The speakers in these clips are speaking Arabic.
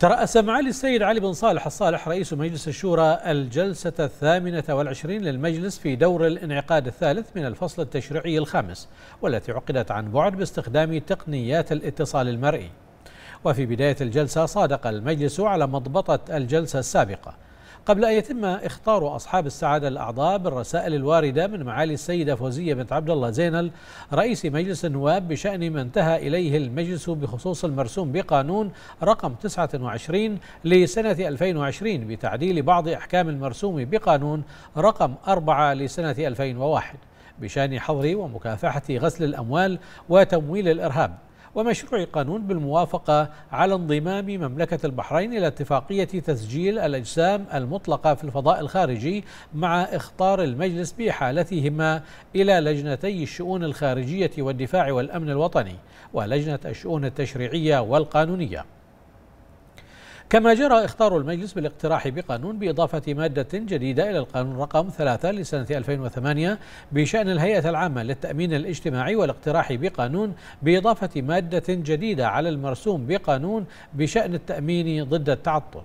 ترأس معالي السيد علي بن صالح الصالح رئيس مجلس الشورى الجلسة الثامنة والعشرين للمجلس في دور الانعقاد الثالث من الفصل التشريعي الخامس والتي عقدت عن بعد باستخدام تقنيات الاتصال المرئي وفي بداية الجلسة صادق المجلس على مضبطة الجلسة السابقة قبل أن يتم اختار أصحاب السعادة الأعضاء بالرسائل الواردة من معالي السيدة فوزية بنت عبد الله زينل رئيس مجلس النواب بشأن ما انتهى إليه المجلس بخصوص المرسوم بقانون رقم 29 لسنة 2020 بتعديل بعض أحكام المرسوم بقانون رقم 4 لسنة 2001 بشأن حظر ومكافحة غسل الأموال وتمويل الإرهاب ومشروع قانون بالموافقة على انضمام مملكة البحرين إلى اتفاقية تسجيل الأجسام المطلقة في الفضاء الخارجي مع إخطار المجلس بإحالتهما إلى لجنتي الشؤون الخارجية والدفاع والأمن الوطني ولجنة الشؤون التشريعية والقانونية كما جرى إخطار المجلس بالاقتراح بقانون بإضافة مادة جديدة إلى القانون رقم 3 لسنة 2008 بشأن الهيئة العامة للتأمين الاجتماعي والاقتراح بقانون بإضافة مادة جديدة على المرسوم بقانون بشأن التأمين ضد التعطل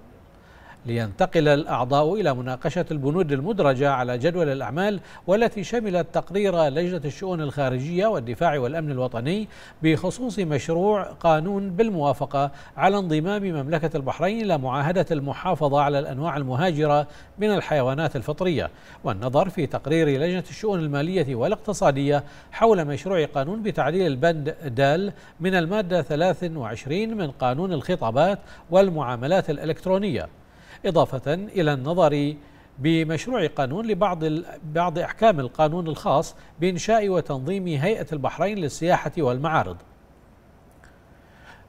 لينتقل الأعضاء إلى مناقشة البنود المدرجة على جدول الأعمال والتي شملت تقرير لجنة الشؤون الخارجية والدفاع والأمن الوطني بخصوص مشروع قانون بالموافقة على انضمام مملكة البحرين إلى معاهدة المحافظة على الأنواع المهاجرة من الحيوانات الفطرية والنظر في تقرير لجنة الشؤون المالية والاقتصادية حول مشروع قانون بتعديل البند دال من المادة 23 من قانون الخطابات والمعاملات الإلكترونية إضافة إلى النظر بمشروع قانون لبعض بعض أحكام القانون الخاص بإنشاء وتنظيم هيئة البحرين للسياحة والمعارض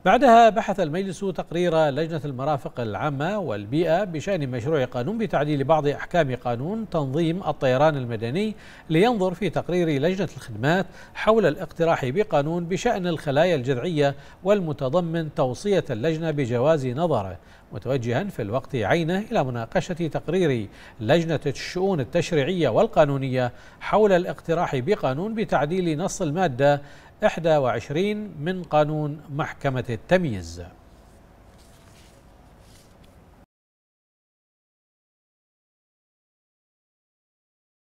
بعدها بحث المجلس تقرير لجنة المرافق العامة والبيئة بشأن مشروع قانون بتعديل بعض أحكام قانون تنظيم الطيران المدني لينظر في تقرير لجنة الخدمات حول الاقتراح بقانون بشأن الخلايا الجذعية والمتضمن توصية اللجنة بجواز نظره متوجها في الوقت عينه إلى مناقشة تقرير لجنة الشؤون التشريعية والقانونية حول الاقتراح بقانون بتعديل نص المادة 21 من قانون محكمة التمييز